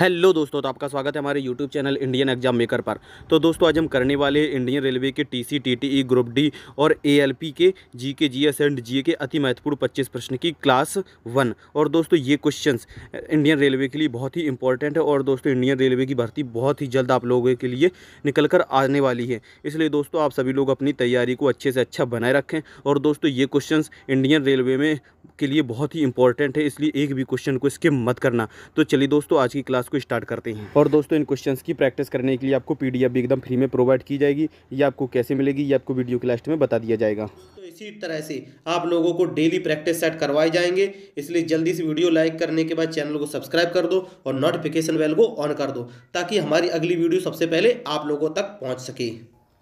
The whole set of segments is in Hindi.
हेलो दोस्तों तो आपका स्वागत है हमारे YouTube channel Indian exam maker पर तो दोस्तों आज हम करने वाले हैं इंडियन रेलवे के टीसी टीटीई ग्रुप डी और एएलपी के जीके जीएस एंड जीए के अति महत्वपूर्ण 25 प्रश्न की क्लास वन और दोस्तों ये क्वेश्चंस इंडियन रेलवे के लिए बहुत ही इंपॉर्टेंट है और दोस्तों इंडियन रेलवे की भर्ती बहुत ही जल्द आप लोगों के लिए निकल कर आने वाली है इसलिए दोस्तों आप सभी लोग अपनी तैयारी को अच्छे से अच्छा बनाए रखें और दोस्तों ये क्वेश्चन इंडियन रेलवे में के लिए बहुत ही इंपॉर्टेंट है इसलिए एक भी क्वेश्चन को स्किप मत करना तो चलिए दोस्तों आज की क्लास क्लास को स्टार्ट करते हैं और दोस्तों इन क्वेश्चंस की प्रैक्टिस करने के लिए आपको पीडीएफ भी एकदम फ्री में प्रोवाइड की जाएगी ये आपको कैसे मिलेगी ये आपको वीडियो के लास्ट में बता दिया जाएगा तो इसी तरह से आप लोगों को डेली प्रैक्टिस सेट करवाए जाएंगे इसलिए जल्दी से वीडियो लाइक करने के बाद चैनल को सब्सक्राइब कर दो और नोटिफिकेशन बेल को ऑन कर दो ताकि हमारी अगली वीडियो सबसे पहले आप लोगों तक पहुँच सके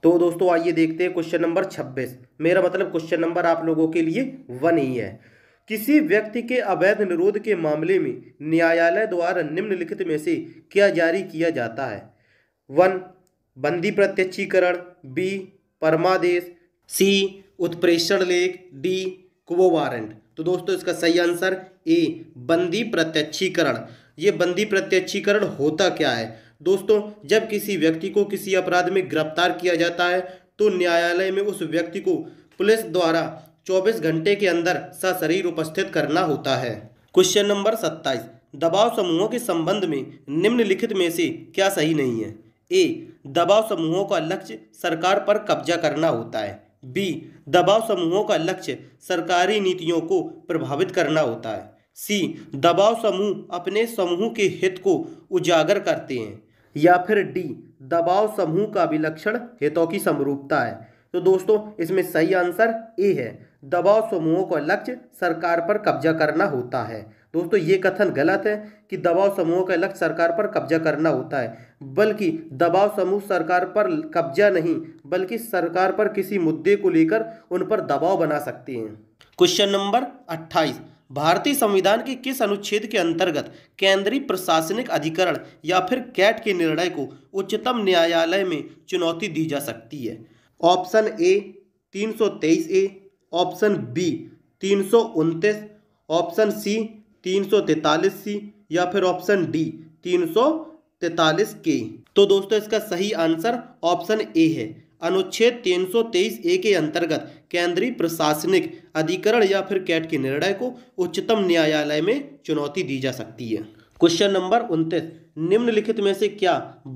तो दोस्तों आइए देखते हैं क्वेश्चन नंबर 26 मेरा मतलब क्वेश्चन नंबर आप लोगों के लिए वन ही है किसी व्यक्ति के अवैध निरोध के मामले में न्यायालय द्वारा निम्नलिखित में से क्या जारी किया जाता है वन बंदी प्रत्यक्षीकरण बी परमादेश सी उत्प्रेषण लेख डी कुवो वारंट तो दोस्तों इसका सही आंसर ए बंदी प्रत्यक्षीकरण ये बंदी प्रत्यक्षीकरण होता क्या है दोस्तों जब किसी व्यक्ति को किसी अपराध में गिरफ्तार किया जाता है तो न्यायालय में उस व्यक्ति को पुलिस द्वारा 24 घंटे के अंदर सशरीर उपस्थित करना होता है क्वेश्चन नंबर 27 दबाव समूहों के संबंध में निम्नलिखित में से क्या सही नहीं है ए दबाव समूहों का लक्ष्य सरकार पर कब्जा करना होता है बी दबाव समूहों का लक्ष्य सरकारी नीतियों को प्रभावित करना होता है सी दबाव समूह अपने समूह के हित को उजागर करते हैं या फिर डी दबाव समूह का विलक्षण हितों की समरूपता है तो दोस्तों इसमें सही आंसर ए है दबाव समूहों का लक्ष्य सरकार पर कब्जा करना होता है दोस्तों ये कथन गलत है कि दबाव समूहों का लक्ष्य सरकार पर कब्जा करना होता है बल्कि दबाव समूह सरकार पर कब्जा नहीं बल्कि सरकार पर किसी मुद्दे को लेकर उन पर दबाव बना सकते हैं क्वेश्चन नंबर अट्ठाईस भारतीय संविधान के किस अनुच्छेद के अंतर्गत केंद्रीय प्रशासनिक अधिकरण या फिर कैट के निर्णय को उच्चतम न्यायालय में चुनौती दी जा सकती है ऑप्शन ए तेईस ए ऑप्शन बी तीन ऑप्शन सी तीन सी या फिर ऑप्शन डी तीन तैतालीस के तो दोस्तों इसका सही आंसर ऑप्शन ए है अनुच्छेद 323 ए के अंतर्गत केंद्रीय प्रशासनिक अधिकरण या फिर कैट के निर्णय को उच्चतम न्यायालय में चुनौती दी जा सकती है क्वेश्चन नंबर उनतीस निम्नलिखित में से क्या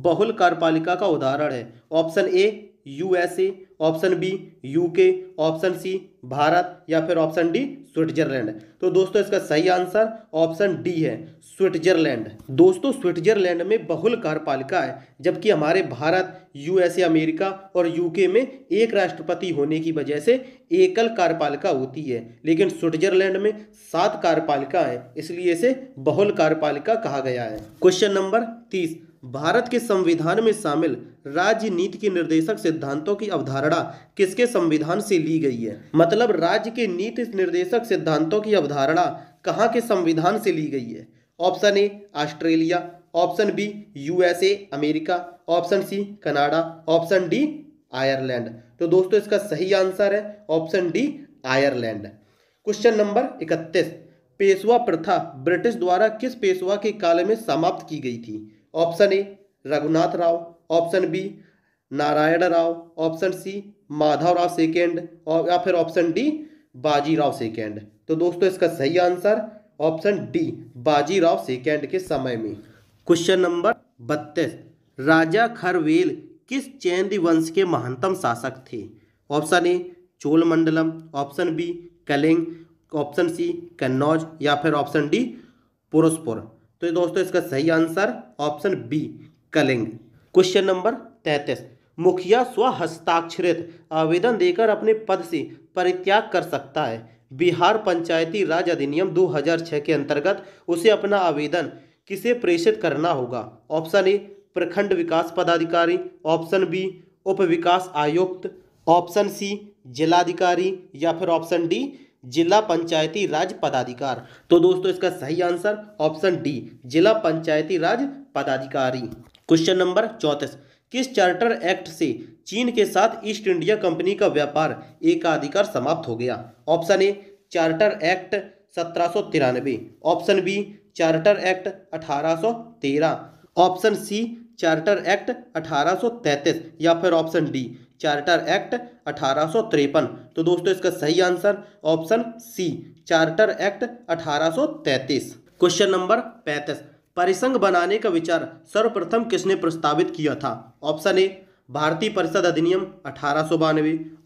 बहुल कार्यपालिका का उदाहरण है option A USA option B UK option C Bharat या फिर ऑप्शन डी स्विट्जरलैंड तो दोस्तों इसका सही आंसर ऑप्शन डी है स्विट्जरलैंड दोस्तों स्विट्जरलैंड में बहुल कार्यपालिका है जबकि हमारे भारत यूएसए अमेरिका और यूके में एक राष्ट्रपति होने की वजह से एकल कार्यपालिका होती है लेकिन स्विट्जरलैंड में सात कार्यपालिका है इसलिए इसे बहुल कार्यपालिका कहा गया है क्वेश्चन नंबर तीस भारत के संविधान में शामिल राज्य नीति के निर्देशक सिद्धांतों की अवधारणा किसके संविधान से ली गई है मतलब राज्य के नीति निर्देशक सिद्धांतों की अवधारणा कहाँ के संविधान से ली गई है option A Australia option B USA America option C Canada option D Ireland तो दोस्तों इसका सही आंसर है option D Ireland question number इकतीस पेशवा प्रथा ब्रिटिश द्वारा किस पेशवा के काल में समाप्त की गई थी option A Raghunath Rao option B Narayan Rao option C Madhav Rao second और या फिर ऑप्शन डी बाजीराव सेकेंड तो दोस्तों इसका सही answer option D Bajirao second के समय में क्वेश्चन नंबर बत्तीस राजा खरवेल किस चैन वंश के महानतम शासक थे option A Cholamandalam option B Kalinga option C Kannauj या फिर ऑप्शन डी पुरुषपुर तो दोस्तों इसका सही answer option B Kalinga question number तैंतीस मुखिया स्व हस्ताक्षरित आवेदन देकर अपने पद से परित्याग कर सकता है बिहार पंचायती राज अधिनियम 2006 के अंतर्गत उसे अपना आवेदन किसे प्रेषित करना होगा ऑप्शन ए प्रखंड विकास पदाधिकारी ऑप्शन बी उप विकास आयुक्त ऑप्शन सी जिलाधिकारी या फिर ऑप्शन डी जिला पंचायती राज पदाधिकार तो दोस्तों इसका सही आंसर ऑप्शन डी जिला पंचायती राज पदाधिकारी क्वेश्चन नंबर चौंतीस किस चार्टर एक्ट से चीन के साथ ईस्ट इंडिया कंपनी का व्यापार एकाधिकार समाप्त हो गया ऑप्शन ए चार्टर एक्ट सत्रह ऑप्शन बी चार्टर एक्ट अठारह ऑप्शन सी चार्टर एक्ट 1833 या फिर ऑप्शन डी चार्टर एक्ट अठारह तो दोस्तों इसका सही answer option C charter act अठारह क्वेश्चन नंबर 35 परिसंघ बनाने का विचार सर्वप्रथम किसने प्रस्तावित किया था ऑप्शन ए भारतीय परिषद अधिनियम अठारह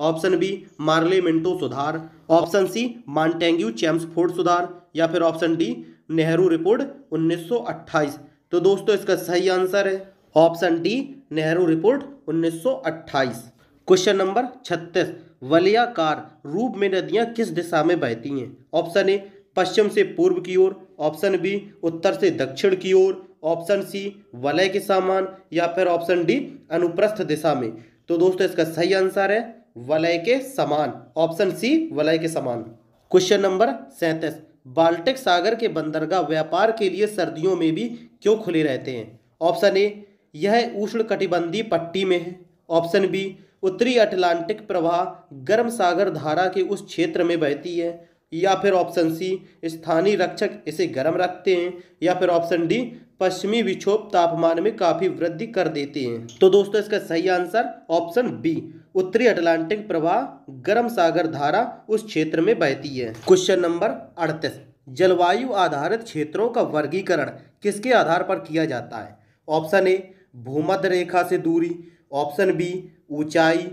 ऑप्शन बी मार्ले मिंटो सुधार ऑप्शन सी मॉन्टेंग्यू चैम्सफोर्ड सुधार या फिर ऑप्शन डी नेहरू रिपोर्ट 1928 तो दोस्तों इसका सही आंसर है option D Nehru report 1928 question number छत्तीस वलयाकार रूप में नदियां किस दिशा में बहती हैं ऑप्शन ए पश्चिम से पूर्व की ओर ऑप्शन बी उत्तर से दक्षिण की ओर ऑप्शन सी वलय के समान या फिर ऑप्शन डी अनुप्रस्थ दिशा में तो दोस्तों इसका सही आंसर है वलय के समान ऑप्शन सी वलय के समान क्वेश्चन नंबर सैंतीस बाल्टिक सागर के बंदरगाह व्यापार के लिए सर्दियों में भी क्यों खुले रहते हैं ऑप्शन ए यह उष्ण कटिबंधी पट्टी में है ऑप्शन बी उत्तरी अटलांटिक प्रवाह गर्म सागर धारा के उस क्षेत्र में बहती है या फिर ऑप्शन सी स्थानीय रक्षक इसे गर्म रखते हैं या फिर ऑप्शन डी पश्चिमी विक्षोभ तापमान में काफ़ी वृद्धि कर देते हैं तो दोस्तों इसका सही आंसर ऑप्शन बी उत्तरी अटलांटिक प्रवाह गर्म सागर धारा उस क्षेत्र में बहती है क्वेश्चन नंबर अड़तीस जलवायु आधारित क्षेत्रों का वर्गीकरण किसके आधार पर किया जाता है ऑप्शन ए भूमध्य रेखा से दूरी ऑप्शन बी ऊंचाई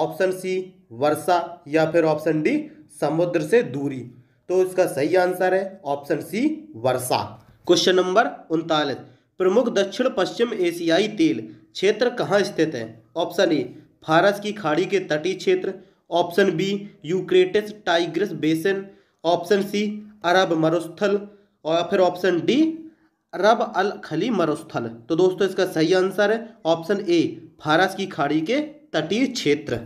ऑप्शन सी वर्षा या फिर ऑप्शन डी समुद्र से दूरी तो इसका सही आंसर है ऑप्शन सी वर्षा क्वेश्चन नंबर उनतालीस प्रमुख दक्षिण पश्चिम एशियाई तेल क्षेत्र कहाँ स्थित है ऑप्शन ए फारस की खाड़ी के तटीय क्षेत्र option B Euphrates Tigris basin option C अरब मरुस्थल और फिर ऑप्शन डी अरब अल खली मरुस्थल तो दोस्तों इसका सही आंसर है ऑप्शन ए फारस की खाड़ी के तटीय क्षेत्र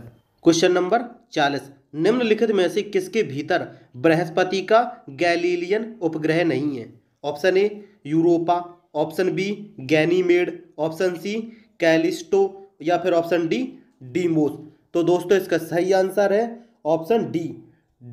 क्वेश्चन नंबर चालीस निम्नलिखित में से किसके भीतर बृहस्पति का गैलीलियन उपग्रह नहीं है option A Europa option B Ganymede option C Callisto या फिर ऑप्शन डी डीमोस तो दोस्तों इसका सही आंसर है option D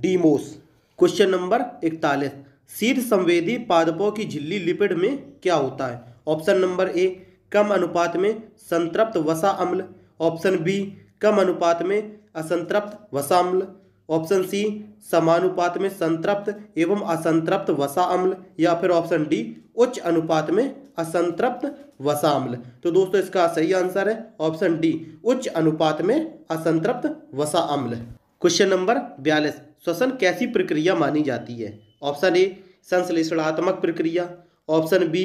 Deimos question number इकतालीस शीर्ष संवेदी पादपों की झिल्ली लिपिड में क्या होता है ऑप्शन नंबर ए कम अनुपात में संतृप्त वसा अम्ल ऑप्शन बी कम अनुपात में असंतृप्त वसा अम्ल ऑप्शन सी समानुपात में संतृप्त एवं असंतृप्त वसा अम्ल या फिर ऑप्शन डी उच्च अनुपात में असंतृप्त वसा अम्ल तो दोस्तों इसका सही आंसर है ऑप्शन डी उच्च अनुपात में असंतृप्त वसा अम्ल क्वेश्चन नंबर बयालीस श्वसन कैसी प्रक्रिया मानी जाती है ऑप्शन ए संश्लेषणात्मक प्रक्रिया ऑप्शन बी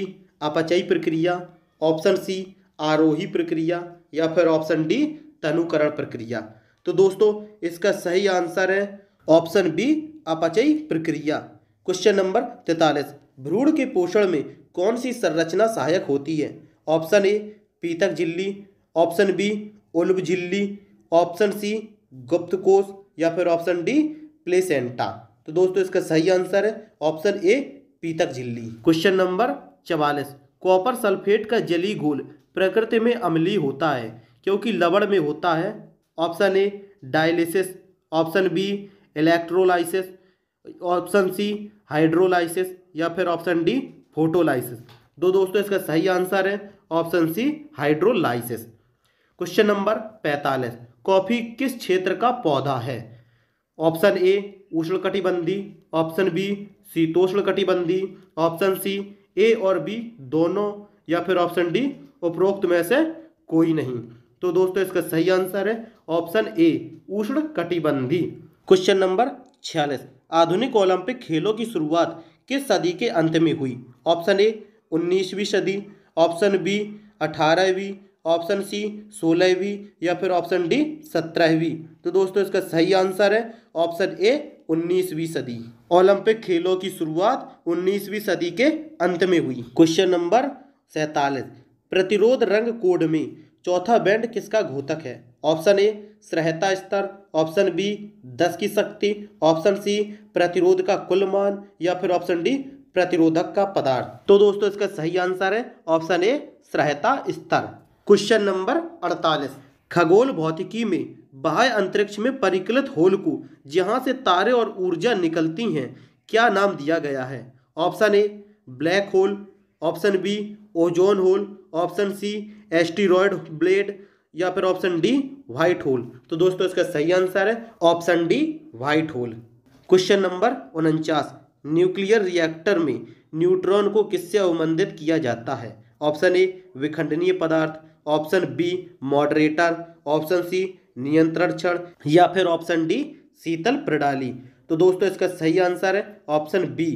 अपचयी प्रक्रिया ऑप्शन सी आरोही प्रक्रिया या फिर ऑप्शन डी तनुकरण प्रक्रिया तो दोस्तों इसका सही आंसर है ऑप्शन बी अपचयी प्रक्रिया क्वेश्चन नंबर तैतालीस भ्रूण के पोषण में कौन सी संरचना सहायक होती है ऑप्शन ए पीतक झिल्ली ऑप्शन बी उल्ब झिल्ली ऑप्शन सी गुप्त कोष या फिर ऑप्शन डी प्लेसेंटा तो दोस्तों इसका सही आंसर है ऑप्शन ए पीतक झिल्ली क्वेश्चन नंबर चवालीस कॉपर सल्फेट का जली घोल प्रकृति में अमली होता है क्योंकि लवण में होता है option A dialysis option B electrolysis option C hydrolysis या फिर ऑप्शन डी फोटोलाइसिस दो दोस्तों इसका सही आंसर है option C hydrolysis question number पैंतालीस कॉफ़ी किस क्षेत्र का पौधा है ऑप्शन ए उष्णकटिबंधी ऑप्शन बी शीतोष्ण कटिबंधी ऑप्शन सी ए और बी दोनों या फिर ऑप्शन डी उपरोक्त में से कोई नहीं तो दोस्तों इसका सही आंसर है ऑप्शन ए उष्ण कटिबंधी क्वेश्चन नंबर छियालीस आधुनिक ओलंपिक खेलों की शुरुआत किस सदी के अंत में हुई ऑप्शन ए उन्नीसवीं सदी ऑप्शन बी अठारहवीं ऑप्शन सी सोलहवीं या फिर ऑप्शन डी सत्रहवीं तो दोस्तों इसका सही आंसर है ऑप्शन ए उन्नीसवीं सदी ओलंपिक खेलों की शुरुआत उन्नीसवीं सदी के अंत में हुई क्वेश्चन नंबर सैतालीस प्रतिरोध रंग कोड में चौथा बैंड किसका घोतक है ऑप्शन ए सहायता स्तर ऑप्शन बी दस की शक्ति ऑप्शन सी प्रतिरोध का कुल मान या फिर ऑप्शन डी प्रतिरोधक का पदार्थ तो दोस्तों इसका सही आंसर है ऑप्शन ए सहायता स्तर क्वेश्चन नंबर अड़तालीस खगोल भौतिकी में बाह्य अंतरिक्ष में परिकलित होल को जहाँ से तारे और ऊर्जा निकलती हैं क्या नाम दिया गया है option A black hole option B ozone hole option C asteroid belt या फिर ऑप्शन डी व्हाइट होल तो दोस्तों इसका सही आंसर है option D white hole question number उनचास न्यूक्लियर रिएक्टर में न्यूट्रॉन को किससे अवमंदित किया जाता है ऑप्शन ए विखंडनीय पदार्थ option B moderator option C नियंत्रण क्षण या फिर ऑप्शन डी शीतल प्रणाली तो दोस्तों इसका सही आंसर है option B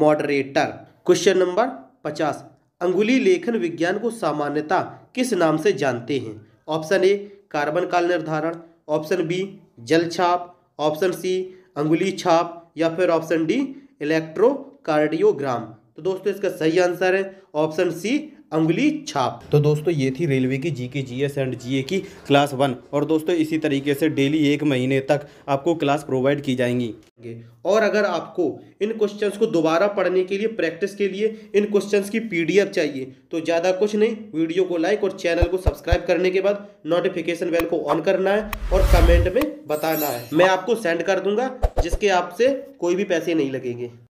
moderator question number पचास अंगुली लेखन विज्ञान को सामान्यता किस नाम से जानते हैं ऑप्शन ए कार्बन काल निर्धारण ऑप्शन बी जल छाप ऑप्शन सी अंगुली छाप या फिर ऑप्शन डी इलेक्ट्रोकार्डियोग्राम तो दोस्तों इसका सही आंसर है ऑप्शन सी उंगली छाप तो दोस्तों ये थी रेलवे की जी के जी एस एंड जी ए की क्लास वन और दोस्तों इसी तरीके से डेली एक महीने तक आपको क्लास प्रोवाइड की जाएंगी और अगर आपको इन क्वेश्चंस को दोबारा पढ़ने के लिए प्रैक्टिस के लिए इन क्वेश्चंस की पीडीएफ चाहिए तो ज़्यादा कुछ नहीं वीडियो को लाइक और चैनल को सब्सक्राइब करने के बाद नोटिफिकेशन बेल को ऑन करना है और कमेंट में बताना है मैं आपको सेंड कर दूंगा जिसके आपसे कोई भी पैसे नहीं लगेंगे